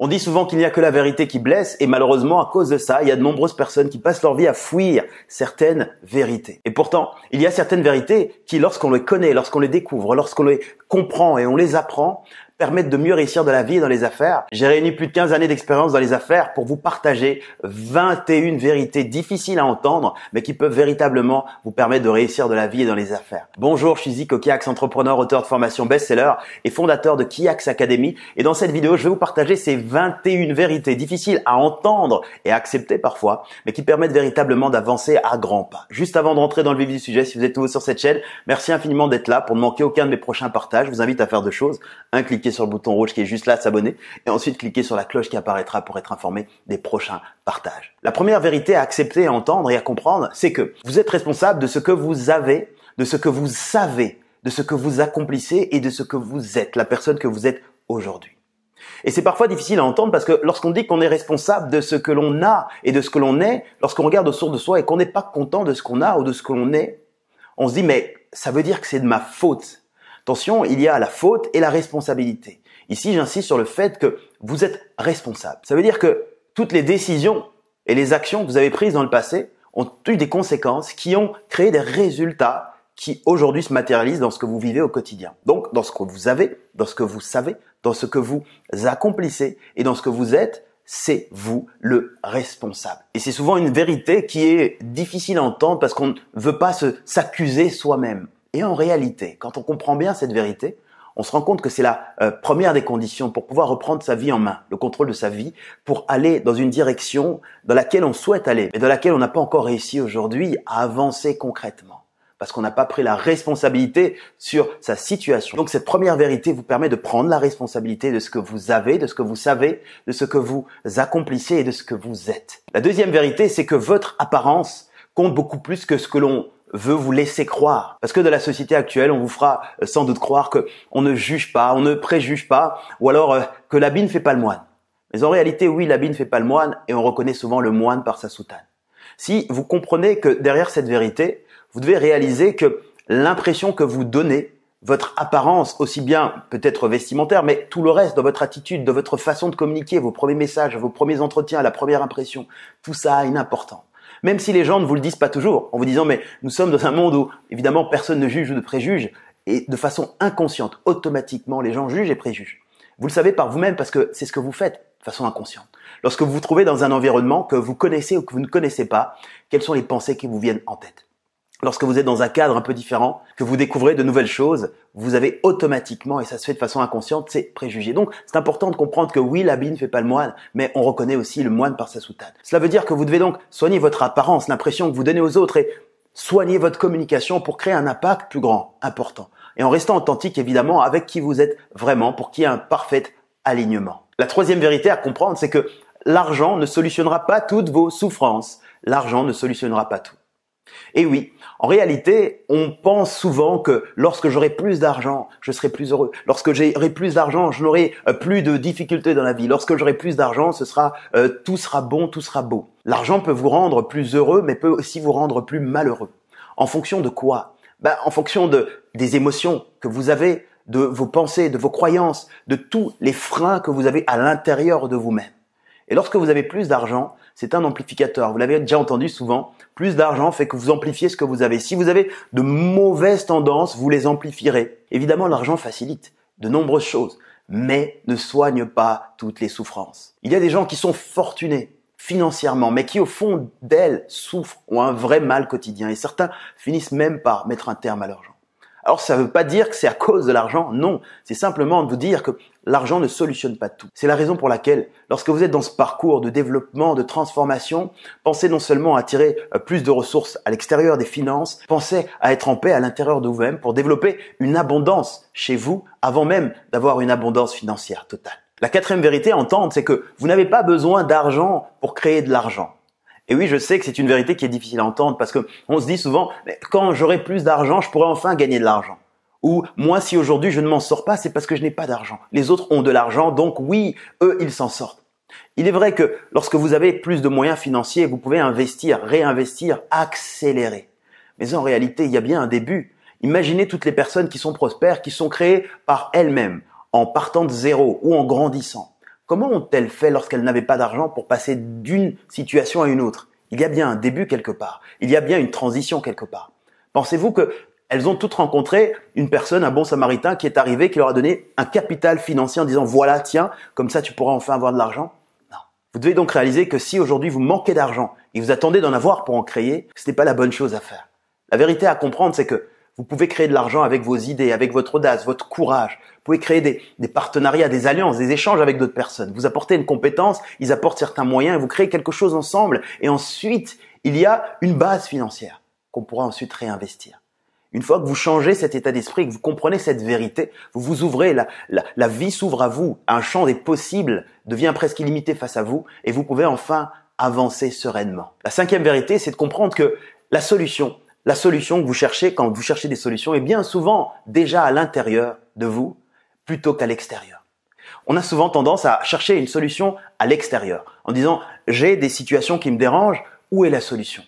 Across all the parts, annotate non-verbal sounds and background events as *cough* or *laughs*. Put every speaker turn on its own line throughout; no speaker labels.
On dit souvent qu'il n'y a que la vérité qui blesse et malheureusement à cause de ça, il y a de nombreuses personnes qui passent leur vie à fuir certaines vérités. Et pourtant, il y a certaines vérités qui lorsqu'on les connaît, lorsqu'on les découvre, lorsqu'on les comprend et on les apprend, permettre de mieux réussir dans la vie et dans les affaires. J'ai réuni plus de 15 années d'expérience dans les affaires pour vous partager 21 vérités difficiles à entendre, mais qui peuvent véritablement vous permettre de réussir de la vie et dans les affaires. Bonjour, je suis Zico Kiax, entrepreneur, auteur de formation best-seller et fondateur de Kiax Academy. Et dans cette vidéo, je vais vous partager ces 21 vérités difficiles à entendre et à accepter parfois, mais qui permettent véritablement d'avancer à grands pas. Juste avant de rentrer dans le vif du sujet, si vous êtes nouveau sur cette chaîne, merci infiniment d'être là. Pour ne manquer aucun de mes prochains partages, je vous invite à faire deux choses. Un, cliquer sur le bouton rouge qui est juste là, s'abonner, et ensuite cliquer sur la cloche qui apparaîtra pour être informé des prochains partages. La première vérité à accepter, à entendre et à comprendre, c'est que vous êtes responsable de ce que vous avez, de ce que vous savez, de ce que vous accomplissez et de ce que vous êtes, la personne que vous êtes aujourd'hui. Et c'est parfois difficile à entendre parce que lorsqu'on dit qu'on est responsable de ce que l'on a et de ce que l'on est, lorsqu'on regarde autour de soi et qu'on n'est pas content de ce qu'on a ou de ce que l'on est, on se dit mais ça veut dire que c'est de ma faute. Attention, il y a la faute et la responsabilité. Ici, j'insiste sur le fait que vous êtes responsable. Ça veut dire que toutes les décisions et les actions que vous avez prises dans le passé ont eu des conséquences qui ont créé des résultats qui aujourd'hui se matérialisent dans ce que vous vivez au quotidien. Donc, dans ce que vous avez, dans ce que vous savez, dans ce que vous accomplissez et dans ce que vous êtes, c'est vous le responsable. Et c'est souvent une vérité qui est difficile à entendre parce qu'on ne veut pas se s'accuser soi-même. Et en réalité, quand on comprend bien cette vérité, on se rend compte que c'est la euh, première des conditions pour pouvoir reprendre sa vie en main, le contrôle de sa vie, pour aller dans une direction dans laquelle on souhaite aller, mais dans laquelle on n'a pas encore réussi aujourd'hui à avancer concrètement parce qu'on n'a pas pris la responsabilité sur sa situation. Donc cette première vérité vous permet de prendre la responsabilité de ce que vous avez, de ce que vous savez, de ce que vous accomplissez et de ce que vous êtes. La deuxième vérité, c'est que votre apparence compte beaucoup plus que ce que l'on veut vous laisser croire. Parce que de la société actuelle, on vous fera euh, sans doute croire que on ne juge pas, on ne préjuge pas, ou alors euh, que l'habit ne fait pas le moine. Mais en réalité, oui, l'habit ne fait pas le moine, et on reconnaît souvent le moine par sa soutane. Si vous comprenez que derrière cette vérité, vous devez réaliser que l'impression que vous donnez, votre apparence, aussi bien peut-être vestimentaire, mais tout le reste, dans votre attitude, de votre façon de communiquer, vos premiers messages, vos premiers entretiens, la première impression, tout ça a une importance. Même si les gens ne vous le disent pas toujours, en vous disant mais nous sommes dans un monde où évidemment personne ne juge ou ne préjuge, et de façon inconsciente, automatiquement, les gens jugent et préjugent. Vous le savez par vous-même parce que c'est ce que vous faites de façon inconsciente. Lorsque vous vous trouvez dans un environnement que vous connaissez ou que vous ne connaissez pas, quelles sont les pensées qui vous viennent en tête Lorsque vous êtes dans un cadre un peu différent, que vous découvrez de nouvelles choses, vous avez automatiquement, et ça se fait de façon inconsciente, ces préjugés. Donc, c'est important de comprendre que oui, l'habit ne fait pas le moine, mais on reconnaît aussi le moine par sa soutane. Cela veut dire que vous devez donc soigner votre apparence, l'impression que vous donnez aux autres, et soigner votre communication pour créer un impact plus grand, important. Et en restant authentique, évidemment, avec qui vous êtes vraiment, pour qu'il y ait un parfait alignement. La troisième vérité à comprendre, c'est que l'argent ne solutionnera pas toutes vos souffrances. L'argent ne solutionnera pas tout. Et oui, en réalité, on pense souvent que lorsque j'aurai plus d'argent, je serai plus heureux. Lorsque j'aurai plus d'argent, je n'aurai euh, plus de difficultés dans la vie. Lorsque j'aurai plus d'argent, ce sera euh, tout sera bon, tout sera beau. L'argent peut vous rendre plus heureux, mais peut aussi vous rendre plus malheureux. En fonction de quoi ben, en fonction des émotions que vous avez, de vos pensées, de vos croyances, de tous les freins que vous avez à l'intérieur de vous-même. Et lorsque vous avez plus d'argent, c'est un amplificateur. Vous l'avez déjà entendu souvent, plus d'argent fait que vous amplifiez ce que vous avez. Si vous avez de mauvaises tendances, vous les amplifierez. Évidemment, l'argent facilite de nombreuses choses, mais ne soigne pas toutes les souffrances. Il y a des gens qui sont fortunés financièrement, mais qui au fond d'elles souffrent, ont un vrai mal quotidien, et certains finissent même par mettre un terme à argent. Alors ça ne veut pas dire que c'est à cause de l'argent, non. C'est simplement de vous dire que l'argent ne solutionne pas tout. C'est la raison pour laquelle, lorsque vous êtes dans ce parcours de développement, de transformation, pensez non seulement à tirer euh, plus de ressources à l'extérieur des finances, pensez à être en paix à l'intérieur de vous-même pour développer une abondance chez vous avant même d'avoir une abondance financière totale. La quatrième vérité à entendre, c'est que vous n'avez pas besoin d'argent pour créer de l'argent. Et oui, je sais que c'est une vérité qui est difficile à entendre parce que on se dit souvent, quand j'aurai plus d'argent, je pourrai enfin gagner de l'argent. Ou moi, si aujourd'hui je ne m'en sors pas, c'est parce que je n'ai pas d'argent. Les autres ont de l'argent, donc oui, eux, ils s'en sortent. Il est vrai que lorsque vous avez plus de moyens financiers, vous pouvez investir, réinvestir, accélérer. Mais en réalité, il y a bien un début. Imaginez toutes les personnes qui sont prospères, qui sont créées par elles-mêmes, en partant de zéro ou en grandissant. Comment ont-elles fait lorsqu'elles n'avaient pas d'argent pour passer d'une situation à une autre Il y a bien un début quelque part. Il y a bien une transition quelque part. Pensez-vous qu'elles ont toutes rencontré une personne, un bon samaritain qui est arrivé, qui leur a donné un capital financier en disant voilà, tiens, comme ça tu pourras enfin avoir de l'argent. Non. Vous devez donc réaliser que si aujourd'hui vous manquez d'argent et vous attendez d'en avoir pour en créer, ce n'est pas la bonne chose à faire. La vérité à comprendre, c'est que vous pouvez créer de l'argent avec vos idées, avec votre audace, votre courage pouvez créer des, partenariats, des alliances, des échanges avec d'autres personnes. Vous apportez une compétence, ils apportent certains moyens, vous créez quelque chose ensemble. Et ensuite, il y a une base financière qu'on pourra ensuite réinvestir. Une fois que vous changez cet état d'esprit, que vous comprenez cette vérité, vous vous ouvrez, la, la vie s'ouvre à vous, un champ des possibles devient presque illimité face à vous, et vous pouvez enfin avancer sereinement. La cinquième vérité, c'est de comprendre que la solution, la solution que vous cherchez quand vous cherchez des solutions est bien souvent déjà à l'intérieur de vous, plutôt qu'à l'extérieur. On a souvent tendance à chercher une solution à l'extérieur en disant j'ai des situations qui me dérangent, où est la solution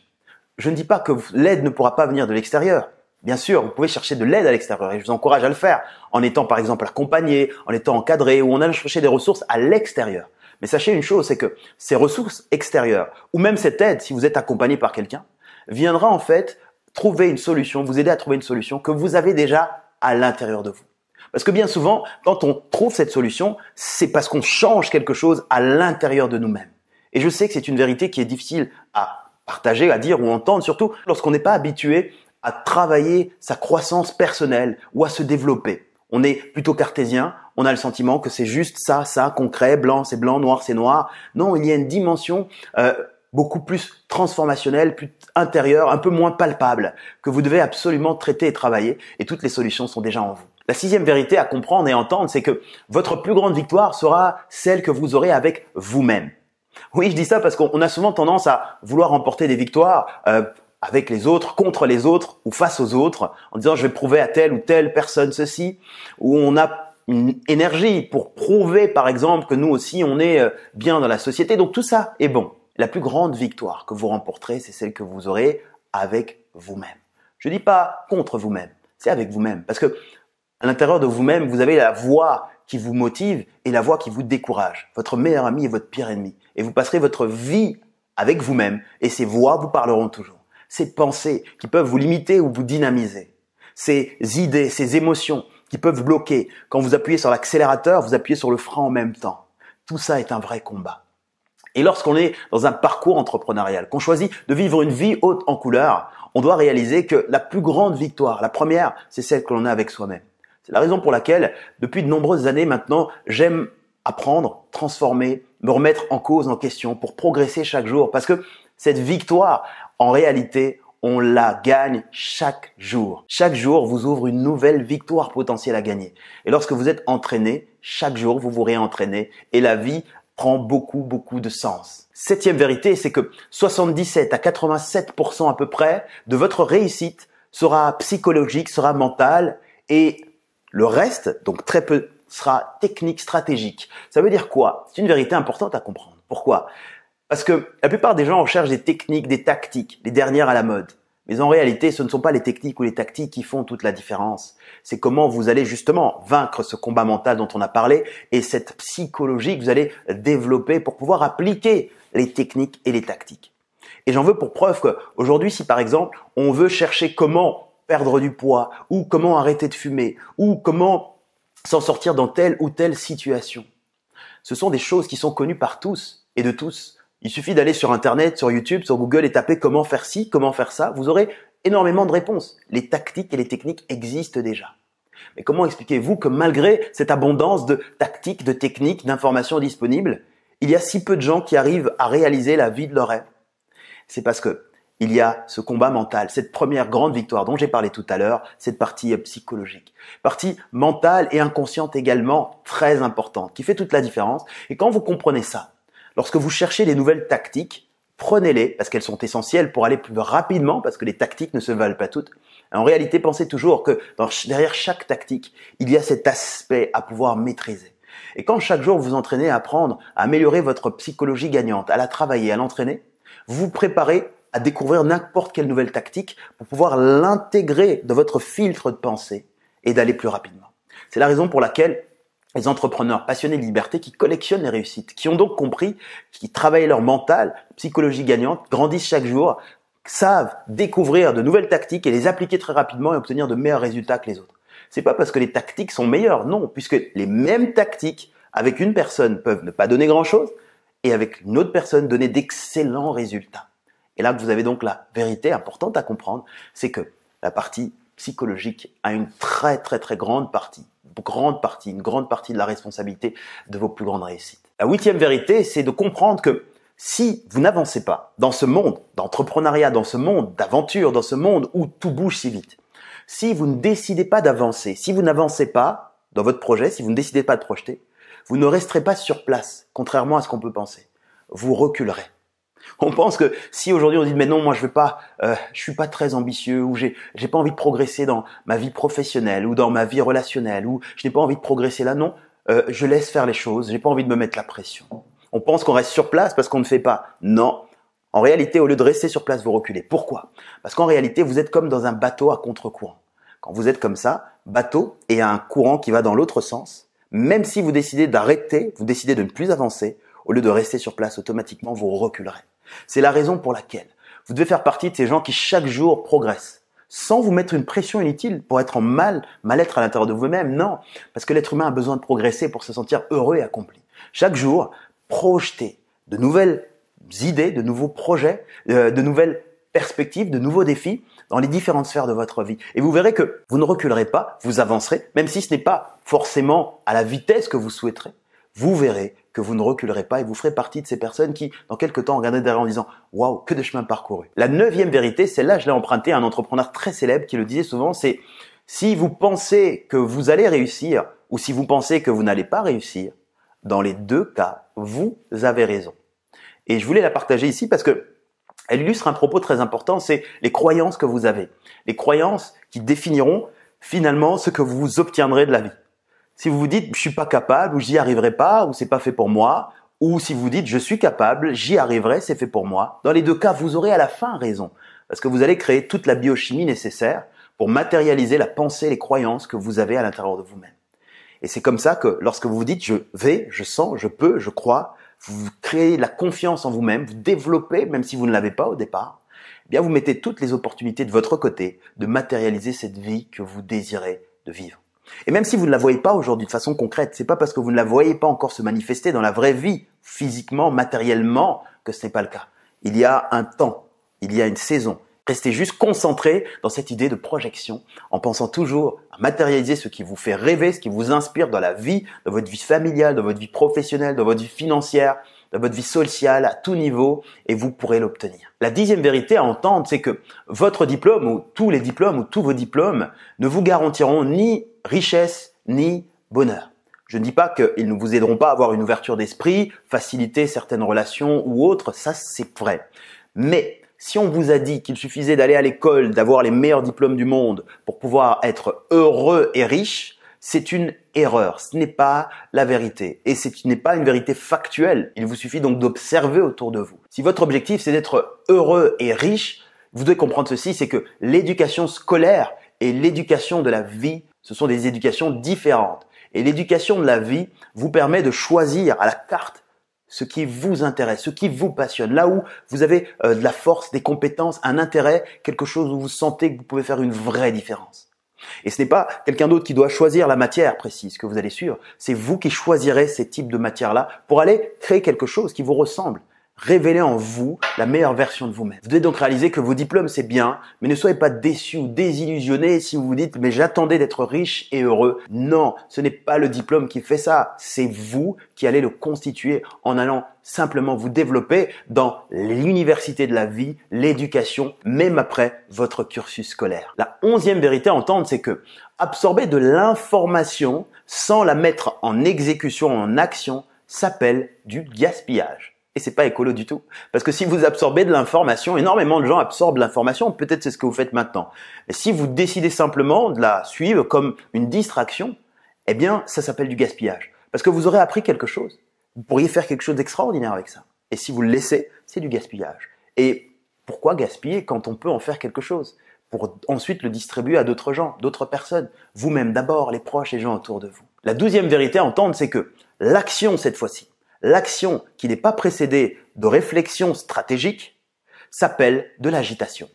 Je ne dis pas que l'aide ne pourra pas venir de l'extérieur. Bien sûr, vous pouvez chercher de l'aide à l'extérieur et je vous encourage à le faire en étant par exemple accompagné, en étant encadré ou en allant chercher des ressources à l'extérieur. Mais sachez une chose, c'est que ces ressources extérieures ou même cette aide, si vous êtes accompagné par quelqu'un, viendra en fait trouver une solution, vous aider à trouver une solution que vous avez déjà à l'intérieur de vous. Parce que bien souvent, quand on trouve cette solution, c'est parce qu'on change quelque chose à l'intérieur de nous-mêmes. Et je sais que c'est une vérité qui est difficile à partager, à dire ou entendre, surtout lorsqu'on n'est pas habitué à travailler sa croissance personnelle ou à se développer. On est plutôt cartésien, on a le sentiment que c'est juste ça, ça, concret, blanc c'est blanc, noir c'est noir. Non, il y a une dimension euh, beaucoup plus transformationnelle, plus intérieure, un peu moins palpable, que vous devez absolument traiter et travailler, et toutes les solutions sont déjà en vous. La sixième vérité à comprendre et entendre, c'est que votre plus grande victoire sera celle que vous aurez avec vous-même. Oui, je dis ça parce qu'on a souvent tendance à vouloir remporter des victoires euh, avec les autres, contre les autres ou face aux autres, en disant je vais prouver à telle ou telle personne ceci, ou on a une énergie pour prouver par exemple que nous aussi on est euh, bien dans la société. Donc tout ça est bon. La plus grande victoire que vous remporterez, c'est celle que vous aurez avec vous-même. Je ne dis pas contre vous-même, c'est avec vous-même. Parce que à l'intérieur de vous-même, vous avez la voix qui vous motive et la voix qui vous décourage. Votre meilleur ami et votre pire ennemi. Et vous passerez votre vie avec vous-même et ces voix vous parleront toujours. Ces pensées qui peuvent vous limiter ou vous dynamiser. Ces idées, ces émotions qui peuvent bloquer. Quand vous appuyez sur l'accélérateur, vous appuyez sur le frein en même temps. Tout ça est un vrai combat. Et lorsqu'on est dans un parcours entrepreneurial, qu'on choisit de vivre une vie haute en couleur, on doit réaliser que la plus grande victoire, la première, c'est celle que l'on a avec soi-même la raison pour laquelle, depuis de nombreuses années maintenant, j'aime apprendre, transformer, me remettre en cause, en question, pour progresser chaque jour. Parce que cette victoire, en réalité, on la gagne chaque jour. Chaque jour vous ouvre une nouvelle victoire potentielle à gagner. Et lorsque vous êtes entraîné, chaque jour vous vous réentraînez et la vie prend beaucoup, beaucoup de sens. Septième vérité, c'est que 77 à 87% à peu près de votre réussite sera psychologique, sera mentale et le reste, donc très peu, sera technique, stratégique. Ça veut dire quoi C'est une vérité importante à comprendre. Pourquoi Parce que la plupart des gens recherchent des techniques, des tactiques, les dernières à la mode. Mais en réalité, ce ne sont pas les techniques ou les tactiques qui font toute la différence. C'est comment vous allez justement vaincre ce combat mental dont on a parlé et cette psychologie que vous allez développer pour pouvoir appliquer les techniques et les tactiques. Et j'en veux pour preuve qu'aujourd'hui, si par exemple, on veut chercher comment perdre du poids, ou comment arrêter de fumer, ou comment s'en sortir dans telle ou telle situation. Ce sont des choses qui sont connues par tous et de tous. Il suffit d'aller sur Internet, sur YouTube, sur Google et taper comment faire ci, comment faire ça. Vous aurez énormément de réponses. Les tactiques et les techniques existent déjà. Mais comment expliquez-vous que malgré cette abondance de tactiques, de techniques, d'informations disponibles, il y a si peu de gens qui arrivent à réaliser la vie de leur rêve C'est parce que il y a ce combat mental, cette première grande victoire dont j'ai parlé tout à l'heure, cette partie euh, psychologique. Partie mentale et inconsciente également très importante, qui fait toute la différence. Et quand vous comprenez ça, lorsque vous cherchez des nouvelles tactiques, prenez-les parce qu'elles sont essentielles pour aller plus rapidement, parce que les tactiques ne se valent pas toutes. En réalité, pensez toujours que derrière chaque tactique, il y a cet aspect à pouvoir maîtriser. Et quand chaque jour vous entraînez à apprendre, à améliorer votre psychologie gagnante, à la travailler, à l'entraîner, vous vous préparez à découvrir n'importe quelle nouvelle tactique pour pouvoir l'intégrer dans votre filtre de pensée et d'aller plus rapidement. C'est la raison pour laquelle les entrepreneurs passionnés de liberté qui collectionnent les réussites, qui ont donc compris, qui travaillent leur mental, psychologie gagnante, grandissent chaque jour, savent découvrir de nouvelles tactiques et les appliquer très rapidement et obtenir de meilleurs résultats que les autres. C'est pas parce que les tactiques sont meilleures, non, puisque les mêmes tactiques avec une personne peuvent ne pas donner grand chose et avec une autre personne donner d'excellents résultats. Et là vous avez donc la vérité importante à comprendre, c'est que la partie psychologique a une très très très grande partie, grande partie, une grande partie de la responsabilité de vos plus grandes réussites. La huitième vérité, c'est de comprendre que si vous n'avancez pas dans ce monde d'entrepreneuriat, dans ce monde d'aventure, dans ce monde où tout bouge si vite, si vous ne décidez pas d'avancer, si vous n'avancez pas dans votre projet, si vous ne décidez pas de projeter, vous ne resterez pas sur place, contrairement à ce qu'on peut penser. Vous reculerez. *laughs* On pense que si aujourd'hui on dit mais non moi je veux pas, euh, je suis pas très ambitieux ou j'ai j'ai pas envie de progresser dans ma vie professionnelle ou dans ma vie relationnelle ou je n'ai pas envie de progresser là non, euh, je laisse faire les choses, j'ai pas envie de me mettre la pression. On pense qu'on reste sur place parce qu'on ne fait pas. Non. En réalité, au lieu de rester sur place, vous reculez. Pourquoi Parce qu'en réalité, vous êtes comme dans un bateau à contre-courant. Quand vous êtes comme ça, bateau et un courant qui va dans l'autre sens, même si vous décidez d'arrêter, vous décidez de ne plus avancer, au lieu de rester sur place automatiquement, vous reculerez. C'est la raison pour laquelle vous devez faire partie de ces gens qui chaque jour progressent sans vous mettre une pression inutile pour être en mal, mal-être à l'intérieur de vous-même. Non, parce que l'être humain a besoin de progresser pour se sentir heureux et accompli. Chaque jour, projetez de nouvelles idées, de nouveaux projets, euh, de nouvelles perspectives, de nouveaux défis dans les différentes sphères de votre vie. Et vous verrez que vous ne reculerez pas, vous avancerez, même si ce n'est pas forcément à la vitesse que vous souhaiterez. Vous verrez que vous ne reculerez pas et vous ferez partie de ces personnes qui, dans quelques temps, regarderont derrière en disant waouh, que de chemin parcouru. La neuvième vérité, celle-là, je l'ai empruntée à un entrepreneur très célèbre qui le disait souvent, c'est si vous pensez que vous allez réussir ou si vous pensez que vous n'allez pas réussir, dans les deux cas, vous avez raison. Et je voulais la partager ici parce que elle illustre un propos très important, c'est les croyances que vous avez. Les croyances qui définiront finalement ce que vous obtiendrez de la vie. Si vous vous dites je suis pas capable ou j'y arriverai pas ou c'est pas fait pour moi, ou si vous dites je suis capable, j'y arriverai, c'est fait pour moi, dans les deux cas, vous aurez à la fin raison, parce que vous allez créer toute la biochimie nécessaire pour matérialiser la pensée, les croyances que vous avez à l'intérieur de vous-même. Et c'est comme ça que lorsque vous vous dites je vais, je sens, je peux, je crois, vous créez la confiance en vous-même, vous développez, même si vous ne l'avez pas au départ, eh bien vous mettez toutes les opportunités de votre côté de matérialiser cette vie que vous désirez de vivre. Et même si vous ne la voyez pas aujourd'hui de façon concrète, c'est pas parce que vous ne la voyez pas encore se manifester dans la vraie vie, physiquement, matériellement, que ce n'est pas le cas. Il y a un temps, il y a une saison. Restez juste concentré dans cette idée de projection, en pensant toujours à matérialiser ce qui vous fait rêver, ce qui vous inspire dans la vie, dans votre vie familiale, dans votre vie professionnelle, dans votre vie financière, dans votre vie sociale, à tout niveau, et vous pourrez l'obtenir. La dixième vérité à entendre, c'est que votre diplôme, ou tous les diplômes, ou tous vos diplômes, ne vous garantiront ni richesse ni bonheur. Je ne dis pas qu'ils ne vous aideront pas à avoir une ouverture d'esprit, faciliter certaines relations ou autres, ça c'est vrai. Mais si on vous a dit qu'il suffisait d'aller à l'école, d'avoir les meilleurs diplômes du monde pour pouvoir être heureux et riche, c'est une erreur, ce n'est pas la vérité et ce n'est pas une vérité factuelle. Il vous suffit donc d'observer autour de vous. Si votre objectif c'est d'être heureux et riche, vous devez comprendre ceci, c'est que l'éducation scolaire et l'éducation de la vie ce sont des éducations différentes. Et l'éducation de la vie vous permet de choisir à la carte ce qui vous intéresse, ce qui vous passionne, là où vous avez euh, de la force, des compétences, un intérêt, quelque chose où vous sentez que vous pouvez faire une vraie différence. Et ce n'est pas quelqu'un d'autre qui doit choisir la matière précise que vous allez suivre, c'est vous qui choisirez ces types de matières-là pour aller créer quelque chose qui vous ressemble, Révélez en vous la meilleure version de vous-même. Vous devez donc réaliser que vos diplômes, c'est bien, mais ne soyez pas déçu ou désillusionné si vous vous dites, mais j'attendais d'être riche et heureux. Non, ce n'est pas le diplôme qui fait ça. C'est vous qui allez le constituer en allant simplement vous développer dans l'université de la vie, l'éducation, même après votre cursus scolaire. La onzième vérité à entendre, c'est que absorber de l'information sans la mettre en exécution, en action, s'appelle du gaspillage et c'est pas écolo du tout. Parce que si vous absorbez de l'information, énormément de gens absorbent l'information, peut-être c'est ce que vous faites maintenant. Mais si vous décidez simplement de la suivre comme une distraction, eh bien, ça s'appelle du gaspillage. Parce que vous aurez appris quelque chose. Vous pourriez faire quelque chose d'extraordinaire avec ça. Et si vous le laissez, c'est du gaspillage. Et pourquoi gaspiller quand on peut en faire quelque chose Pour ensuite le distribuer à d'autres gens, d'autres personnes. Vous-même d'abord, les proches, les gens autour de vous. La douzième vérité à entendre, c'est que l'action cette fois-ci l'action qui n'est pas précédée de réflexion stratégique s'appelle de l'agitation.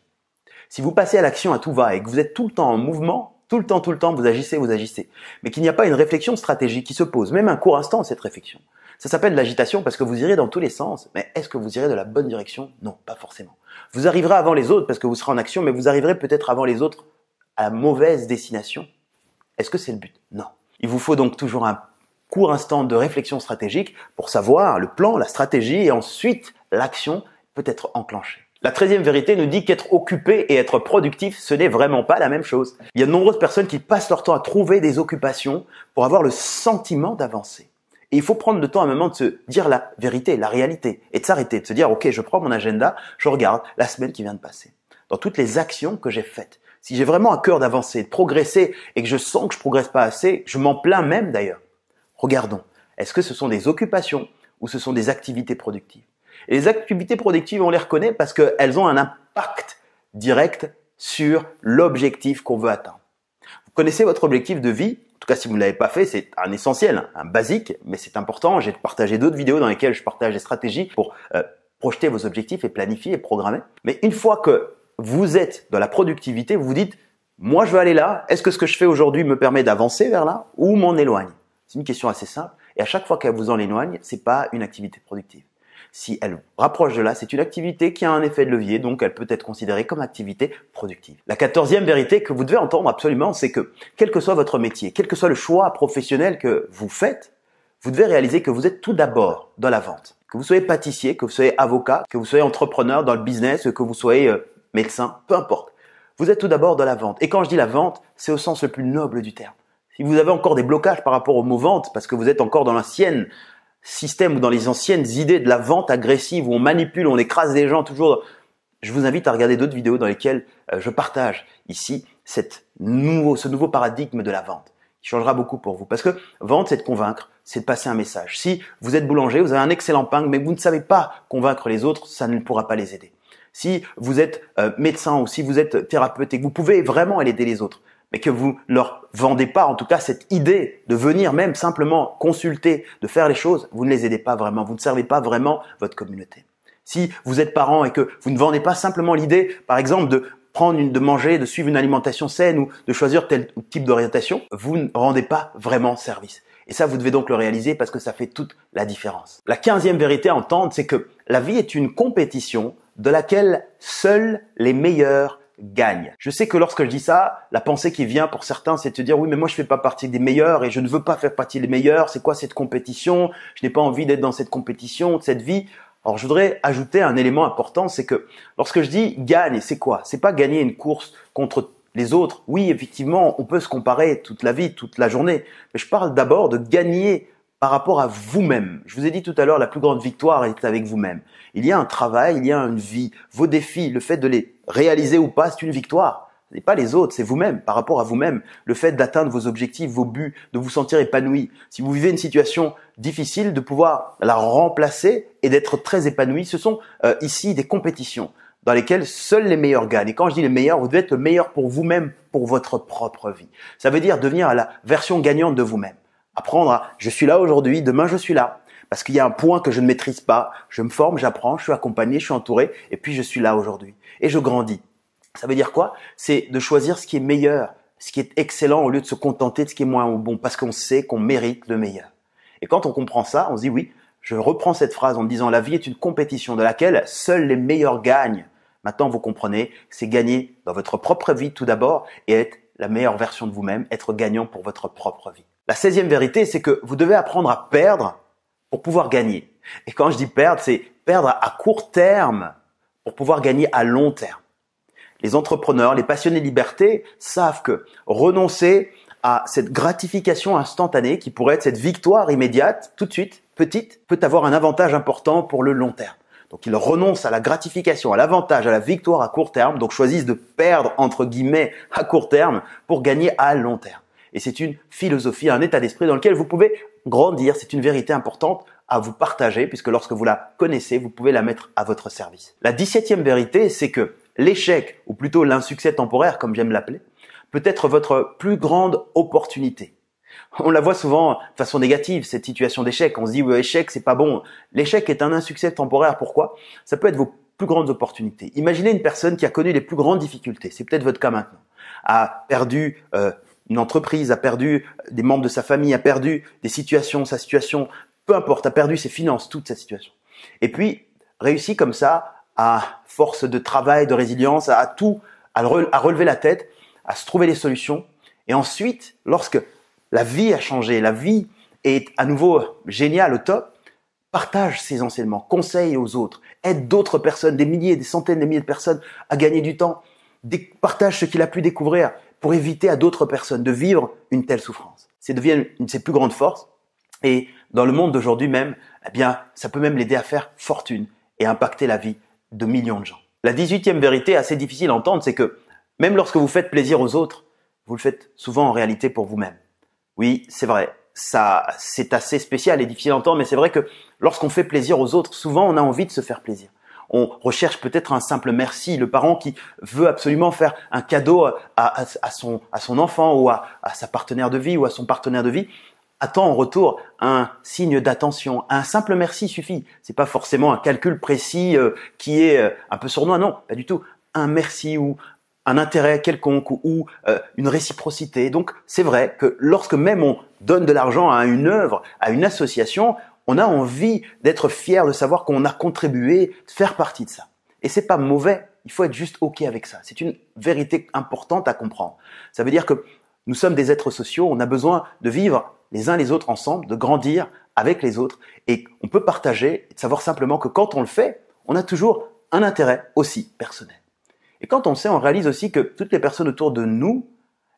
Si vous passez à l'action à tout va et que vous êtes tout le temps en mouvement, tout le temps, tout le temps, vous agissez, vous agissez, mais qu'il n'y a pas une réflexion stratégique qui se pose, même un court instant cette réflexion, ça s'appelle de l'agitation parce que vous irez dans tous les sens, mais est-ce que vous irez de la bonne direction Non, pas forcément. Vous arriverez avant les autres parce que vous serez en action, mais vous arriverez peut-être avant les autres à la mauvaise destination. Est-ce que c'est le but Non. Il vous faut donc toujours un court instant de réflexion stratégique pour savoir le plan, la stratégie et ensuite l'action peut être enclenchée. La treizième vérité nous dit qu'être occupé et être productif, ce n'est vraiment pas la même chose. Il y a de nombreuses personnes qui passent leur temps à trouver des occupations pour avoir le sentiment d'avancer. Et il faut prendre le temps à un moment de se dire la vérité, la réalité, et de s'arrêter, de se dire, OK, je prends mon agenda, je regarde la semaine qui vient de passer. Dans toutes les actions que j'ai faites, si j'ai vraiment à cœur d'avancer, de progresser, et que je sens que je progresse pas assez, je m'en plains même d'ailleurs. Regardons. Est-ce que ce sont des occupations ou ce sont des activités productives les activités productives, on les reconnaît parce qu'elles ont un impact direct sur l'objectif qu'on veut atteindre. Vous connaissez votre objectif de vie En tout cas, si vous ne l'avez pas fait, c'est un essentiel, un basique, mais c'est important. J'ai partagé d'autres vidéos dans lesquelles je partage des stratégies pour euh, projeter vos objectifs et planifier et programmer. Mais une fois que vous êtes dans la productivité, vous vous dites, moi je veux aller là, est-ce que ce que je fais aujourd'hui me permet d'avancer vers là ou m'en éloigne c'est une question assez simple. Et à chaque fois qu'elle vous en éloigne, c'est pas une activité productive. Si elle vous rapproche de là, c'est une activité qui a un effet de levier, donc elle peut être considérée comme activité productive. La quatorzième vérité que vous devez entendre absolument, c'est que quel que soit votre métier, quel que soit le choix professionnel que vous faites, vous devez réaliser que vous êtes tout d'abord dans la vente. Que vous soyez pâtissier, que vous soyez avocat, que vous soyez entrepreneur dans le business, que vous soyez euh, médecin, peu importe. Vous êtes tout d'abord dans la vente. Et quand je dis la vente, c'est au sens le plus noble du terme. Si vous avez encore des blocages par rapport au mot « vente, parce que vous êtes encore dans l'ancien système ou dans les anciennes idées de la vente agressive où on manipule, on écrase des gens toujours, je vous invite à regarder d'autres vidéos dans lesquelles euh, je partage ici nouveau, ce nouveau paradigme de la vente qui changera beaucoup pour vous. Parce que vente », c'est de convaincre, c'est de passer un message. Si vous êtes boulanger, vous avez un excellent pain, mais vous ne savez pas convaincre les autres, ça ne pourra pas les aider. Si vous êtes euh, médecin ou si vous êtes thérapeute vous pouvez vraiment aider les autres, et que vous leur vendez pas, en tout cas, cette idée de venir même simplement consulter, de faire les choses, vous ne les aidez pas vraiment, vous ne servez pas vraiment votre communauté. Si vous êtes parent et que vous ne vendez pas simplement l'idée, par exemple, de prendre une, de manger, de suivre une alimentation saine ou de choisir tel type d'orientation, vous ne rendez pas vraiment service. Et ça, vous devez donc le réaliser parce que ça fait toute la différence. La quinzième vérité à entendre, c'est que la vie est une compétition de laquelle seuls les meilleurs gagne. Je sais que lorsque je dis ça, la pensée qui vient pour certains, c'est de dire oui, mais moi je fais pas partie des meilleurs et je ne veux pas faire partie des meilleurs. C'est quoi cette compétition Je n'ai pas envie d'être dans cette compétition, de cette vie. Alors je voudrais ajouter un élément important, c'est que lorsque je dis gagne, c'est quoi C'est pas gagner une course contre les autres. Oui, effectivement, on peut se comparer toute la vie, toute la journée, mais je parle d'abord de gagner par rapport à vous-même. Je vous ai dit tout à l'heure, la plus grande victoire est avec vous-même. Il y a un travail, il y a une vie. Vos défis, le fait de les réaliser ou pas, c'est une victoire. Ce n'est pas les autres, c'est vous-même, par rapport à vous-même. Le fait d'atteindre vos objectifs, vos buts, de vous sentir épanoui. Si vous vivez une situation difficile, de pouvoir la remplacer et d'être très épanoui, ce sont euh, ici des compétitions dans lesquelles seuls les meilleurs gagnent. Et quand je dis les meilleurs, vous devez être le meilleur pour vous-même, pour votre propre vie. Ça veut dire devenir la version gagnante de vous-même. Apprendre je suis là aujourd'hui, demain je suis là. Parce qu'il y a un point que je ne maîtrise pas. Je me forme, j'apprends, je suis accompagné, je suis entouré, et puis je suis là aujourd'hui. Et je grandis. Ça veut dire quoi C'est de choisir ce qui est meilleur, ce qui est excellent, au lieu de se contenter de ce qui est moins bon, parce qu'on sait qu'on mérite le meilleur. Et quand on comprend ça, on se dit oui, je reprends cette phrase en disant la vie est une compétition de laquelle seuls les meilleurs gagnent. Maintenant, vous comprenez, c'est gagner dans votre propre vie tout d'abord et être la meilleure version de vous-même, être gagnant pour votre propre vie. La 16e vérité, c'est que vous devez apprendre à perdre pour pouvoir gagner. Et quand je dis perdre, c'est perdre à court terme pour pouvoir gagner à long terme. Les entrepreneurs, les passionnés de liberté savent que renoncer à cette gratification instantanée qui pourrait être cette victoire immédiate, tout de suite, petite, peut avoir un avantage important pour le long terme. Donc ils renoncent à la gratification, à l'avantage, à la victoire à court terme, donc choisissent de perdre entre guillemets à court terme pour gagner à long terme. Et c'est une philosophie, un état d'esprit dans lequel vous pouvez grandir. C'est une vérité importante à vous partager puisque lorsque vous la connaissez, vous pouvez la mettre à votre service. La dix-septième vérité, c'est que l'échec, ou plutôt l'insuccès temporaire, comme j'aime l'appeler, peut être votre plus grande opportunité. On la voit souvent de façon négative, cette situation d'échec. On se dit, oui, échec, c'est pas bon. L'échec est un insuccès temporaire. Pourquoi? Ça peut être vos plus grandes opportunités. Imaginez une personne qui a connu les plus grandes difficultés. C'est peut-être votre cas maintenant. A perdu euh, une entreprise, a perdu des membres de sa famille, a perdu des situations, sa situation, peu importe, a perdu ses finances, toute sa situation. Et puis, réussit comme ça, à force de travail, de résilience, à, tout, à, relever la tête, à se trouver des solutions. Et ensuite, lorsque la vie a changé, la vie est à nouveau géniale au top, partage ses enseignements, conseille aux autres, aide d'autres personnes, des milliers, des centaines, des milliers de personnes à gagner du temps, partage ce qu'il a pu découvrir pour éviter à d'autres personnes de vivre une telle souffrance. C'est devient une de ses plus grandes forces. Et dans le monde d'aujourd'hui même, eh bien, ça peut même l'aider à faire fortune et impacter la vie de millions de gens. La 18e vérité, assez difficile à entendre, c'est que même lorsque vous faites plaisir aux autres, vous le faites souvent en réalité pour vous-même. Oui, c'est vrai. c'est assez spécial et difficile à entendre, mais c'est vrai que lorsqu'on fait plaisir aux autres, souvent on a envie de se faire plaisir on recherche peut-être un simple merci. Le parent qui veut absolument faire un cadeau à, son, enfant ou à, sa partenaire de vie ou à son partenaire de vie attend en retour un signe d'attention. Un simple merci suffit. C'est pas forcément un calcul précis euh, qui est euh, un peu sournois. Non, pas du tout. Un merci ou un intérêt quelconque ou, euh, une réciprocité. Donc c'est vrai que lorsque même on donne de l'argent à une œuvre, à une association, on a envie d'être fier de savoir qu'on a contribué, de faire partie de ça. Et c'est pas mauvais. Il faut être juste OK avec ça. C'est une vérité importante à comprendre. Ça veut dire que nous sommes des êtres sociaux. On a besoin de vivre les uns les autres ensemble, de grandir avec les autres. Et on peut partager, savoir simplement que quand on le fait, on a toujours un intérêt aussi personnel. Et quand on sait, on réalise aussi que toutes les personnes autour de nous,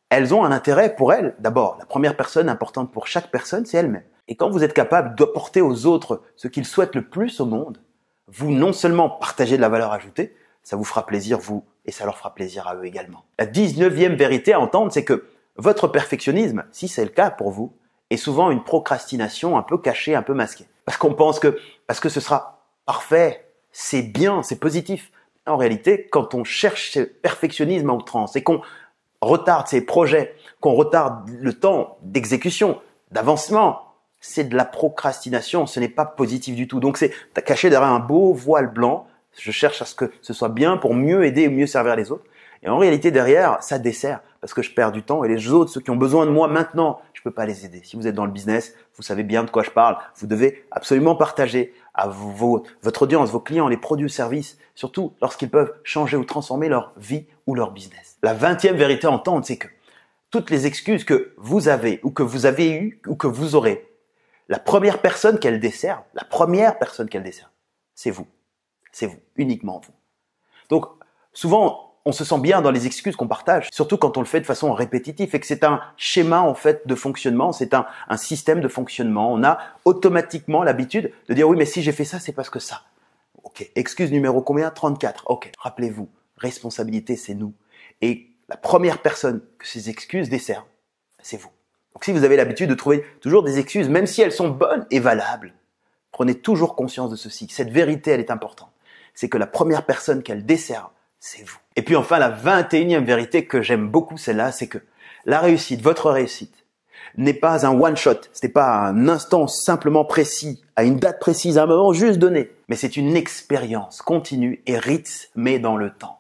elles ont un intérêt pour elles. D'abord, la première personne importante pour chaque personne, c'est elle-même. Et quand vous êtes capable d'apporter aux autres ce qu'ils souhaitent le plus au monde, vous non seulement partagez de la valeur ajoutée, ça vous fera plaisir vous et ça leur fera plaisir à eux également. La 19e vérité à entendre, c'est que votre perfectionnisme, si c'est le cas pour vous, est souvent une procrastination un peu cachée, un peu masquée. Parce qu'on pense que parce que ce sera parfait, c'est bien, c'est positif. En réalité, quand on cherche ce perfectionnisme en outrance et qu'on retarde ses projets, qu'on retarde le temps d'exécution, d'avancement, c'est de la procrastination, ce n'est pas positif du tout. Donc c'est caché derrière un beau voile blanc, je cherche à ce que ce soit bien pour mieux aider ou mieux servir les autres. Et en réalité, derrière, ça dessert parce que je perds du temps et les autres, ceux qui ont besoin de moi maintenant, je ne peux pas les aider. Si vous êtes dans le business, vous savez bien de quoi je parle. Vous devez absolument partager à vos, votre audience, vos clients, les produits ou services, surtout lorsqu'ils peuvent changer ou transformer leur vie ou leur business. La vingtième vérité à entendre, c'est que toutes les excuses que vous avez ou que vous avez eues ou que vous aurez la première personne qu'elle dessert, la première personne qu'elle dessert, c'est vous. C'est vous, uniquement vous. Donc, souvent, on se sent bien dans les excuses qu'on partage, surtout quand on le fait de façon répétitive et que c'est un schéma en fait de fonctionnement, c'est un, système de fonctionnement. On a automatiquement l'habitude de dire oui mais si j'ai fait ça c'est parce que ça. Ok, excuse numéro combien 34. Ok, rappelez-vous, responsabilité c'est nous. Et la première personne que ces excuses desservent, c'est vous. Donc si vous avez l'habitude de trouver toujours des excuses, même si elles sont bonnes et valables, prenez toujours conscience de ceci. Cette vérité, elle est importante. C'est que la première personne qu'elle dessert, c'est vous. Et puis enfin, la 21e vérité que j'aime beaucoup, celle-là, c'est que la réussite, votre réussite, n'est pas un one-shot, ce n'est pas un instant simplement précis, à une date précise, à un moment juste donné, mais c'est une expérience continue et rythmée dans le temps.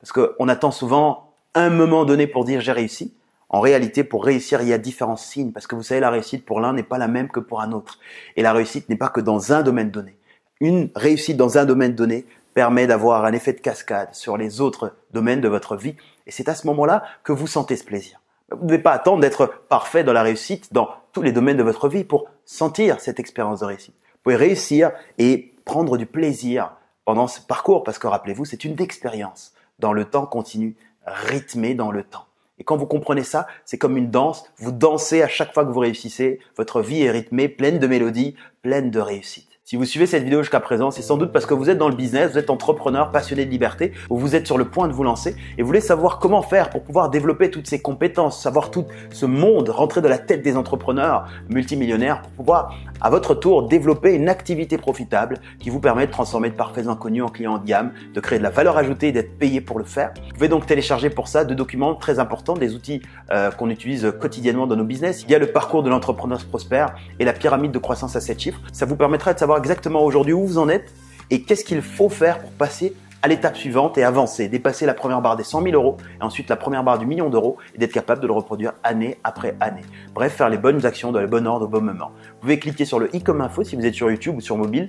Parce qu'on attend souvent un moment donné pour dire j'ai réussi, en réalité, pour réussir, il y a différents signes, parce que vous savez, la réussite pour l'un n'est pas la même que pour un autre. Et la réussite n'est pas que dans un domaine donné. Une réussite dans un domaine donné permet d'avoir un effet de cascade sur les autres domaines de votre vie. Et c'est à ce moment-là que vous sentez ce plaisir. Vous ne devez pas attendre d'être parfait dans la réussite dans tous les domaines de votre vie pour sentir cette expérience de réussite. Vous pouvez réussir et prendre du plaisir pendant ce parcours parce que rappelez-vous, c'est une expérience dans le temps continu, rythmée dans le temps. Et quand vous comprenez ça, c'est comme une danse. Vous dansez à chaque fois que vous réussissez. Votre vie est rythmée, pleine de mélodies, pleine de réussites. Si vous suivez cette vidéo jusqu'à présent, c'est sans doute parce que vous êtes dans le business, vous êtes entrepreneur, passionné de liberté, ou vous êtes sur le point de vous lancer et vous voulez savoir comment faire pour pouvoir développer toutes ces compétences, savoir tout ce monde, rentrer dans la tête des entrepreneurs multimillionnaires pour pouvoir à votre tour développer une activité profitable qui vous permet de transformer de parfaits inconnus en clients de gamme, de créer de la valeur ajoutée et d'être payé pour le faire. Vous pouvez donc télécharger pour ça deux documents très importants, des outils euh, qu'on utilise quotidiennement dans nos business. Il y a le parcours de l'entrepreneur prospère et la pyramide de croissance à 7 chiffres. Ça vous permettra de savoir exactement aujourd'hui où vous en êtes et qu'est-ce qu'il faut faire pour passer à l'étape suivante et avancer, dépasser la première barre des 100 000 euros et ensuite la première barre du million d'euros et d'être capable de le reproduire année après année. Bref, faire les bonnes actions dans le bon ordre au bon moment. Vous pouvez cliquer sur le i comme info si vous êtes sur YouTube ou sur mobile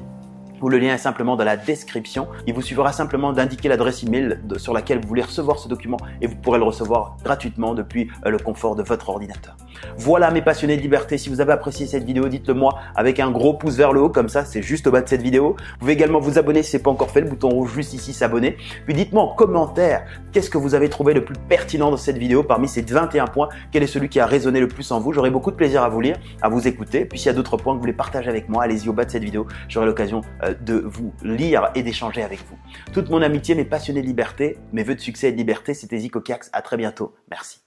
où le lien est simplement dans la description. Il vous suffira simplement d'indiquer l'adresse email sur laquelle vous voulez recevoir ce document et vous pourrez le recevoir gratuitement depuis euh, le confort de votre ordinateur. Voilà mes passionnés de liberté, si vous avez apprécié cette vidéo, dites-le moi avec un gros pouce vers le haut, comme ça c'est juste au bas de cette vidéo. Vous pouvez également vous abonner si ce n'est pas encore fait, le bouton rouge juste ici s'abonner. Puis dites-moi en commentaire qu'est-ce que vous avez trouvé le plus pertinent dans cette vidéo parmi ces 21 points, quel est celui qui a résonné le plus en vous. J'aurai beaucoup de plaisir à vous lire, à vous écouter. Puis s'il y a d'autres points que vous voulez partager avec moi, allez-y au bas de cette vidéo, j'aurai l'occasion euh, de vous lire et d'échanger avec vous. Toute mon amitié mes passionnés de liberté, mes vœux de succès et de liberté, c'était Zico Kiax. À très bientôt. Merci.